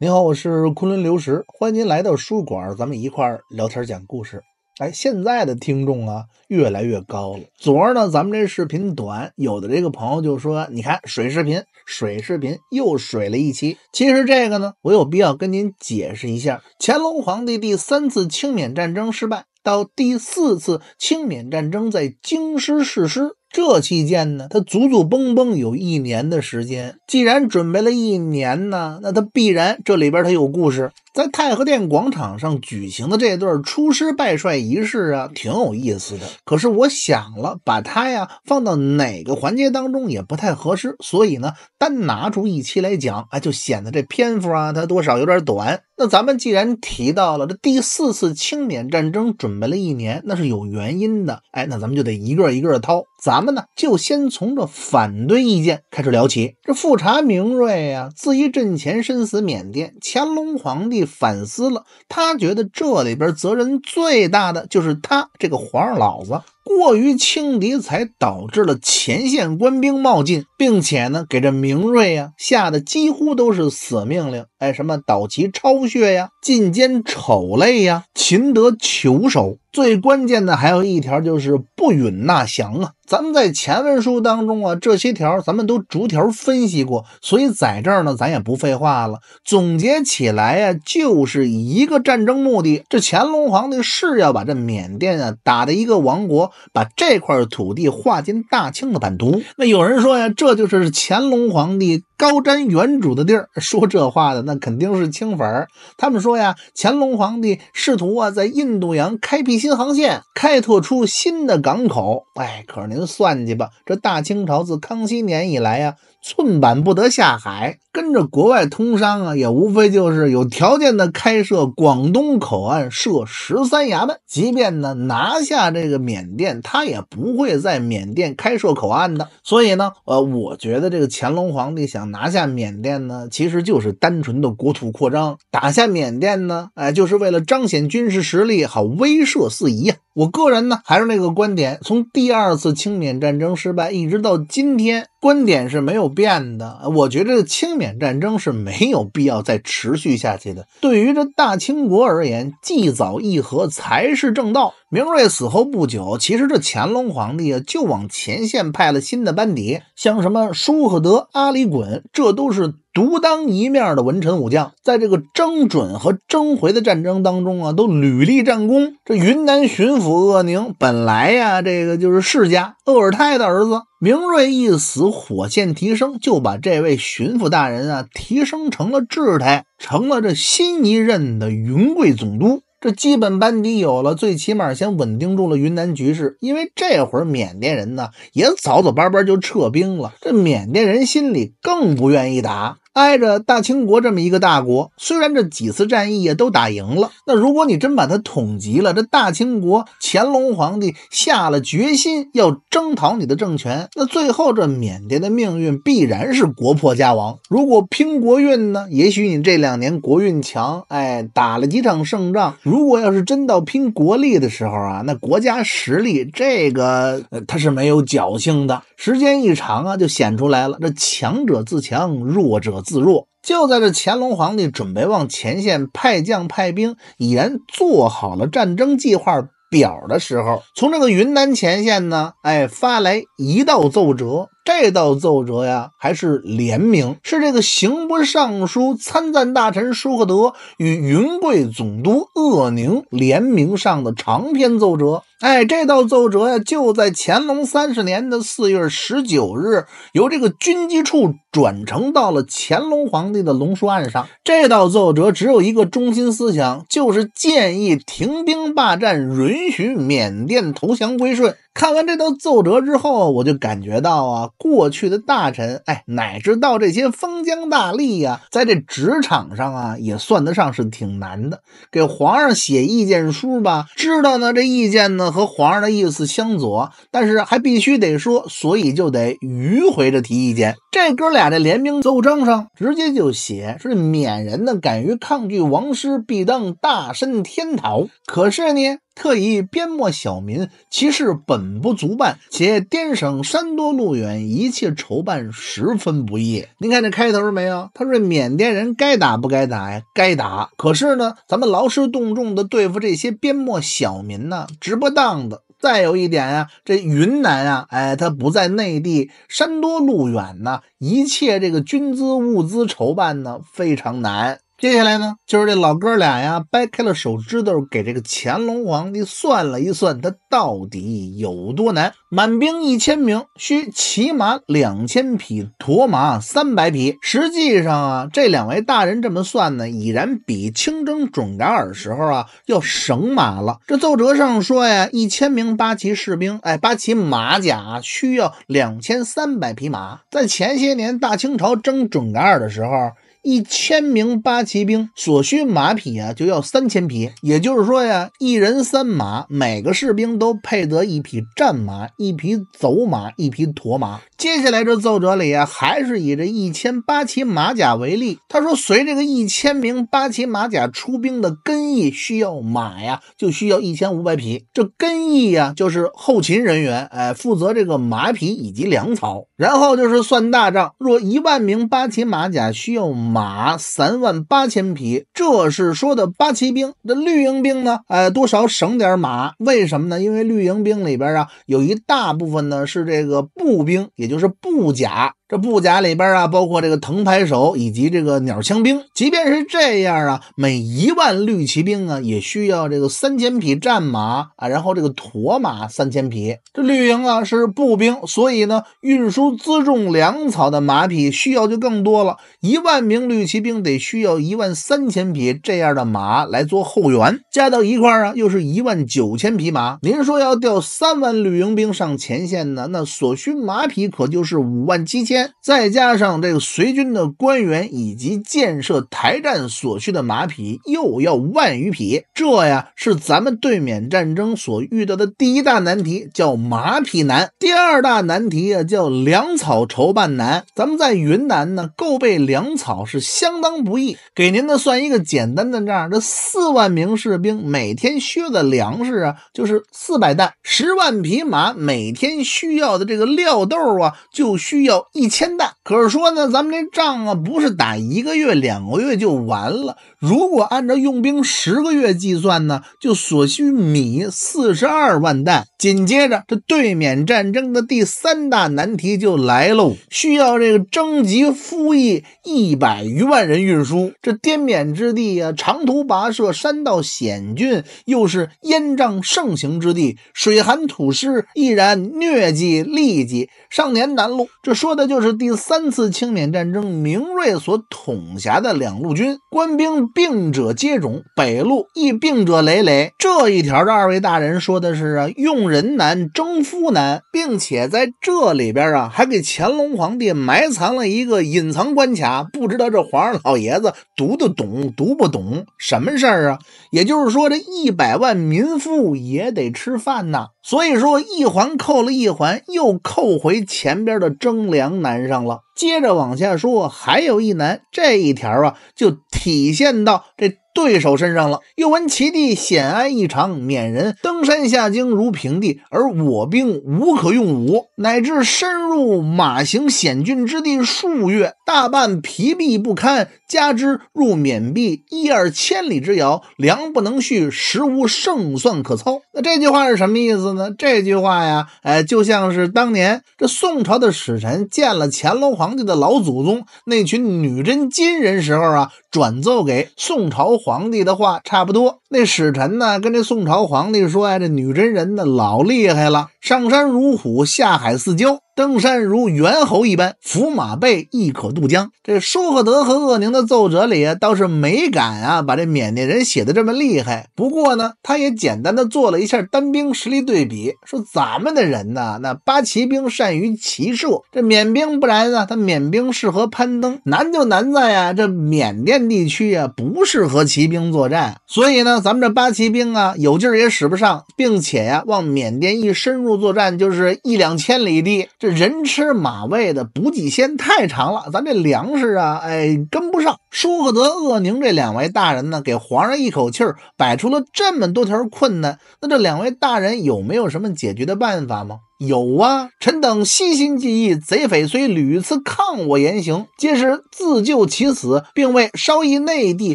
您好，我是昆仑流石，欢迎您来到书馆，咱们一块儿聊天讲故事。哎，现在的听众啊，越来越高了。昨儿呢，咱们这视频短，有的这个朋友就说，你看水视频，水视频又水了一期。其实这个呢，我有必要跟您解释一下：乾隆皇帝第三次清缅战争失败，到第四次清缅战争在京师誓师。这期间呢，他足足蹦蹦有一年的时间。既然准备了一年呢，那他必然这里边他有故事。在太和殿广场上举行的这对出师拜帅仪式啊，挺有意思的。可是我想了，把它呀放到哪个环节当中也不太合适，所以呢单拿出一期来讲，哎，就显得这篇幅啊，它多少有点短。那咱们既然提到了这第四次清缅战争准备了一年，那是有原因的。哎，那咱们就得一个一个的掏。咱们呢，就先从这反对意见开始聊起。这富察明瑞啊，自一阵前身死缅甸，乾隆皇帝。反思了，他觉得这里边责任最大的就是他这个皇上老子。过于轻敌，才导致了前线官兵冒进，并且呢，给这明瑞呀吓得几乎都是死命令。哎，什么倒旗抄血呀，进奸丑类呀，擒得囚首。最关键的还有一条就是不允纳降啊。咱们在前文书当中啊，这些条咱们都逐条分析过，所以在这儿呢，咱也不废话了。总结起来呀，就是一个战争目的，这乾隆皇帝是要把这缅甸啊打的一个王国。把这块土地划进大清的版图，那有人说呀，这就是乾隆皇帝。高瞻远瞩的地儿说这话的那肯定是清粉儿。他们说呀，乾隆皇帝试图啊在印度洋开辟新航线，开拓出新的港口。哎，可是您算计吧，这大清朝自康熙年以来呀，寸板不得下海，跟着国外通商啊，也无非就是有条件的开设广东口岸设十三衙门。即便呢拿下这个缅甸，他也不会在缅甸开设口岸的。所以呢，呃，我觉得这个乾隆皇帝想。拿下缅甸呢，其实就是单纯的国土扩张；打下缅甸呢，哎，就是为了彰显军事实力，好威慑四夷呀。我个人呢，还是那个观点：从第二次清缅战争失败一直到今天。观点是没有变的，我觉得清缅战争是没有必要再持续下去的。对于这大清国而言，祭早议和才是正道。明瑞死后不久，其实这乾隆皇帝啊，就往前线派了新的班底，像什么舒赫德、阿里衮，这都是。独当一面的文臣武将，在这个征准和征回的战争当中啊，都屡立战功。这云南巡抚鄂宁本来呀，这个就是世家鄂尔泰的儿子。明瑞一死，火线提升，就把这位巡抚大人啊提升成了制台，成了这新一任的云贵总督。这基本班底有了，最起码先稳定住了云南局势。因为这会儿缅甸人呢，也早早班班就撤兵了。这缅甸人心里更不愿意打。挨着大清国这么一个大国，虽然这几次战役也都打赢了，那如果你真把它统集了，这大清国乾隆皇帝下了决心要征讨你的政权，那最后这缅甸的命运必然是国破家亡。如果拼国运呢，也许你这两年国运强，哎，打了几场胜仗。如果要是真到拼国力的时候啊，那国家实力这个他是没有侥幸的，时间一长啊就显出来了。这强者自强，弱者。自若，就在这乾隆皇帝准备往前线派将派兵，已然做好了战争计划表的时候，从这个云南前线呢，哎，发来一道奏折。这道奏折呀，还是联名，是这个刑部尚书、参赞大臣舒克德与云贵总督鄂宁联名上的长篇奏折。哎，这道奏折呀，就在乾隆三十年的四月十九日，由这个军机处转呈到了乾隆皇帝的龙书案上。这道奏折只有一个中心思想，就是建议停兵霸占，允许缅甸投降归顺。看完这道奏折之后，我就感觉到啊，过去的大臣，哎，乃至到这些封疆大吏呀，在这职场上啊，也算得上是挺难的。给皇上写意见书吧，知道呢，这意见呢和皇上的意思相左，但是还必须得说，所以就得迂回着提意见。这哥俩这联名奏章上直接就写，说缅人呢敢于抗拒王师，必当大申天讨。可是呢？特以边漠小民，其事本不足办；且滇省山多路远，一切筹办十分不易。您看这开头没有？他说缅甸人该打不该打呀？该打。可是呢，咱们劳师动众的对付这些边漠小民呢，值不当的。再有一点呀，这云南啊，哎，它不在内地，山多路远呢，一切这个军资物资筹办呢，非常难。接下来呢，就是这老哥俩呀，掰开了手指头给这个乾隆皇帝算了一算，他到底有多难？满兵一千名，需骑马两千匹，驮马三百匹。实际上啊，这两位大人这么算呢，已然比清征准噶尔时候啊要省马了。这奏折上说呀，一千名八旗士兵，哎，八旗马甲需要两千三百匹马。在前些年大清朝征准噶尔的时候。一千名八旗兵所需马匹啊，就要三千匹。也就是说呀，一人三马，每个士兵都配得一匹战马、一匹走马、一匹驮马。接下来这奏折里啊，还是以这一千八旗马甲为例。他说，随这个一千名八旗马甲出兵的根役需要马呀，就需要一千五百匹。这根役呀，就是后勤人员，哎，负责这个马匹以及粮草。然后就是算大账，若一万名八旗马甲需要。马。马三万八千匹，这是说的八旗兵。那绿营兵呢？哎，多少省点马？为什么呢？因为绿营兵里边啊，有一大部分呢是这个步兵，也就是步甲。这布甲里边啊，包括这个藤牌手以及这个鸟枪兵。即便是这样啊，每一万绿骑兵啊，也需要这个三千匹战马啊，然后这个驮马三千匹。这绿营啊是步兵，所以呢，运输辎重粮草的马匹需要就更多了。一万名绿骑兵得需要一万三千匹这样的马来做后援，加到一块儿啊，又是一万九千匹马。您说要调三万绿营兵上前线呢，那所需马匹可就是五万七千。再加上这个随军的官员以及建设台站所需的马匹，又要万余匹。这呀是咱们对缅战争所遇到的第一大难题，叫马匹难。第二大难题呀，叫粮草筹办难。咱们在云南呢，购备粮草是相当不易。给您呢算一个简单的账：这四万名士兵每天需要的粮食啊，就是四百担；十万匹马每天需要的这个料豆啊，就需要一。千担，可是说呢，咱们这仗啊，不是打一个月、两个月就完了。如果按照用兵十个月计算呢，就所需米四十二万担。紧接着，这对缅战争的第三大难题就来喽，需要这个征集夫役一百余万人运输。这滇缅之地啊，长途跋涉，山道险峻，又是烟瘴盛行之地，水寒土湿，易燃疟疾痢疾，上年难路。这说的就是第三次清缅战争，明瑞所统辖的两路军官兵。病者接种，北路疫病者累累。这一条，的二位大人说的是啊，用人难，征夫难，并且在这里边啊，还给乾隆皇帝埋藏了一个隐藏关卡，不知道这皇上老爷子读得懂读不懂什么事儿啊？也就是说，这一百万民夫也得吃饭呐。所以说，一环扣了一环，又扣回前边的征粮难上了。接着往下说，还有一难，这一条啊，就体现到这。对手身上了。又闻其地险隘异常，缅人登山下经如平地，而我兵无可用武，乃至深入马行险峻之地数月，大半疲弊不堪。加之入缅壁一二千里之遥，粮不能续，实无胜算可操。那这句话是什么意思呢？这句话呀，哎，就像是当年这宋朝的使臣见了乾隆皇帝的老祖宗那群女真金人时候啊，转奏给宋朝。皇帝的话差不多，那使臣呢，跟这宋朝皇帝说呀，这女真人呢老厉害了，上山如虎，下海似蛟。登山如猿猴一般，伏马背亦可渡江。这舒赫德和鄂宁的奏折里倒是没敢啊，把这缅甸人写的这么厉害。不过呢，他也简单的做了一下单兵实力对比，说咱们的人呢，那八旗兵善于骑射，这缅兵不然呢，他缅兵适合攀登，难就难在呀，这缅甸地区啊不适合骑兵作战，所以呢，咱们这八旗兵啊有劲儿也使不上，并且呀，往缅甸一深入作战就是一两千里地这。人吃马喂的补给线太长了，咱这粮食啊，哎，跟不上。舒克德、厄宁这两位大人呢，给皇上一口气儿摆出了这么多条困难，那这两位大人有没有什么解决的办法吗？有啊，臣等悉心记忆，贼匪虽屡次抗我言行，皆是自救其死，并未稍益内地。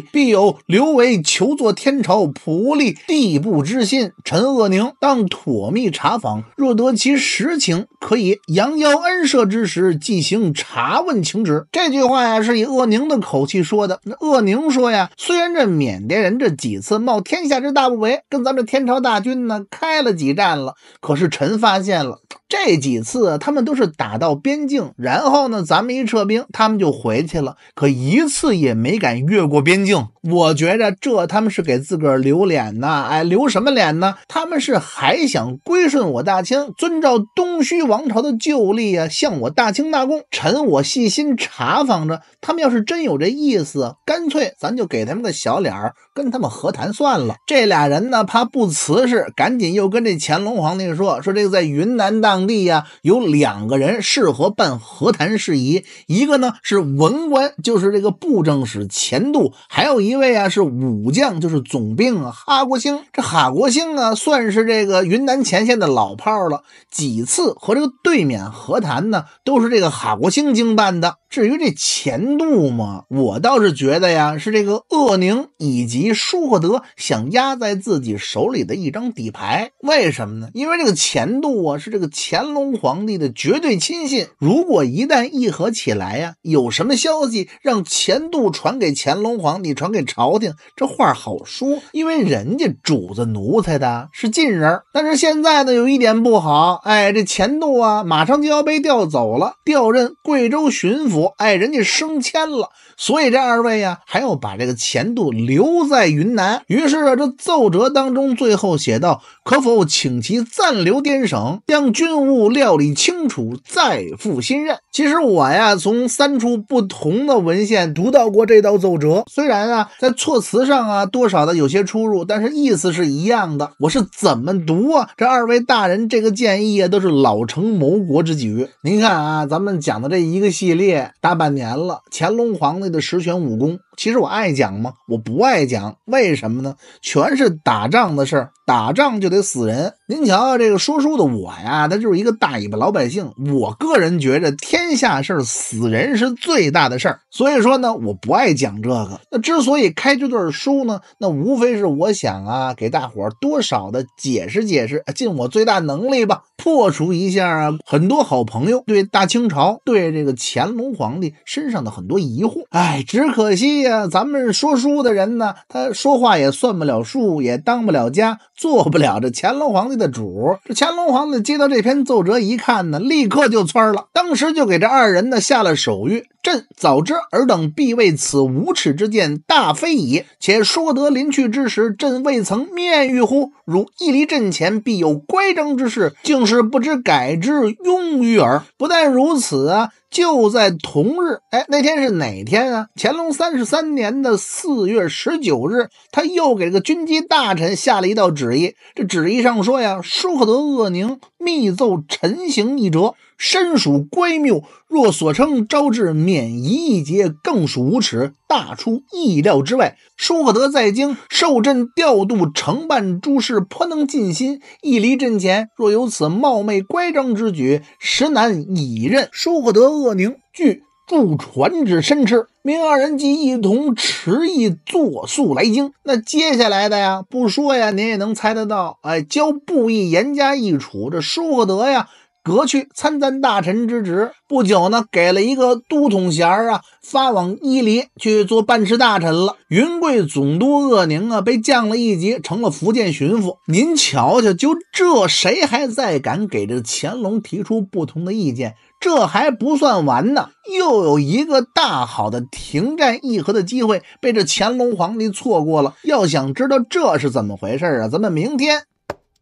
必有刘为求做天朝仆隶，地不之心。臣鄂宁当妥密查访，若得其实情，可以扬邀恩赦之时进行查问请旨。这句话呀，是以鄂宁的口气说的。那鄂宁说呀，虽然这缅甸人这几次冒天下之大不韪，跟咱们这天朝大军呢开了几战了，可是臣发现了。这几次他们都是打到边境，然后呢，咱们一撤兵，他们就回去了，可一次也没敢越过边境。我觉着这他们是给自个儿留脸呢，哎，留什么脸呢？他们是还想归顺我大清，遵照东吁王朝的旧例啊，向我大清纳贡。臣我细心查访着，他们要是真有这意思，干脆咱就给他们个小脸儿，跟他们和谈算了。这俩人呢，怕不辞实，赶紧又跟这乾隆皇帝说说这个在云南。南当地呀，有两个人适合办和谈事宜，一个呢是文官，就是这个布政使钱度，还有一位啊是武将，就是总兵哈国兴。这哈国兴啊，算是这个云南前线的老炮了，几次和这个对缅和谈呢，都是这个哈国兴经办的。至于这钱度嘛，我倒是觉得呀，是这个鄂宁以及舒克德想压在自己手里的一张底牌。为什么呢？因为这个钱度啊是。这个乾隆皇帝的绝对亲信，如果一旦议和起来呀，有什么消息让钱度传给乾隆皇帝，传给朝廷，这话好说，因为人家主子奴才的是近人。但是现在呢，有一点不好，哎，这钱度啊，马上就要被调走了，调任贵州巡抚，哎，人家升迁了，所以这二位呀，还要把这个钱度留在云南。于是啊，这奏折当中最后写到：可否请其暂留滇省将。军务料理清楚，再赴新任。其实我呀，从三处不同的文献读到过这道奏折，虽然啊，在措辞上啊，多少的有些出入，但是意思是一样的。我是怎么读啊？这二位大人这个建议啊，都是老成谋国之举。您看啊，咱们讲的这一个系列大半年了，乾隆皇帝的十全武功。其实我爱讲吗？我不爱讲，为什么呢？全是打仗的事儿，打仗就得死人。您瞧瞧这个说书的我呀，他就是一个大尾巴老百姓。我个人觉着，天下事儿死人是最大的事儿。所以说呢，我不爱讲这个。那之所以开这段书呢，那无非是我想啊，给大伙儿多少的解释解释，尽我最大能力吧。破除一下啊，很多好朋友对大清朝、对这个乾隆皇帝身上的很多疑惑。哎，只可惜呀，咱们说书的人呢，他说话也算不了数，也当不了家，做不了这乾隆皇帝的主。这乾隆皇帝接到这篇奏折一看呢，立刻就窜了，当时就给这二人呢下了手谕：“朕早知尔等必为此无耻之见，大非矣。且说得临去之时，朕未曾面谕乎？汝亦离朕前，必有乖张之事，竟。”是不知改制用于耳。不但如此啊。就在同日，哎，那天是哪天啊？乾隆三十三年的四月十九日，他又给这个军机大臣下了一道旨意。这旨意上说呀：“舒克德厄宁密奏陈行一折，身属乖谬，若所称招致免夷一节，更属无耻，大出意料之外。舒克德在京受朕调度，承办诸事，颇能尽心。一离阵前，若有此冒昧乖张之举，实难以任。舒克德。”贺宁具助传之申斥，明二人即一同持意作宿来京。那接下来的呀，不说呀，您也能猜得到。哎，教布衣严加易处，这舒和德呀。革去参赞大臣之职，不久呢，给了一个都统衔儿啊，发往伊犁去做办事大臣了。云贵总督鄂宁啊，被降了一级，成了福建巡抚。您瞧瞧，就这，谁还再敢给这乾隆提出不同的意见？这还不算完呢，又有一个大好的停战议和的机会被这乾隆皇帝错过了。要想知道这是怎么回事啊，咱们明天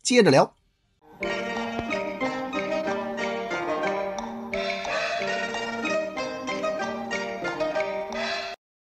接着聊。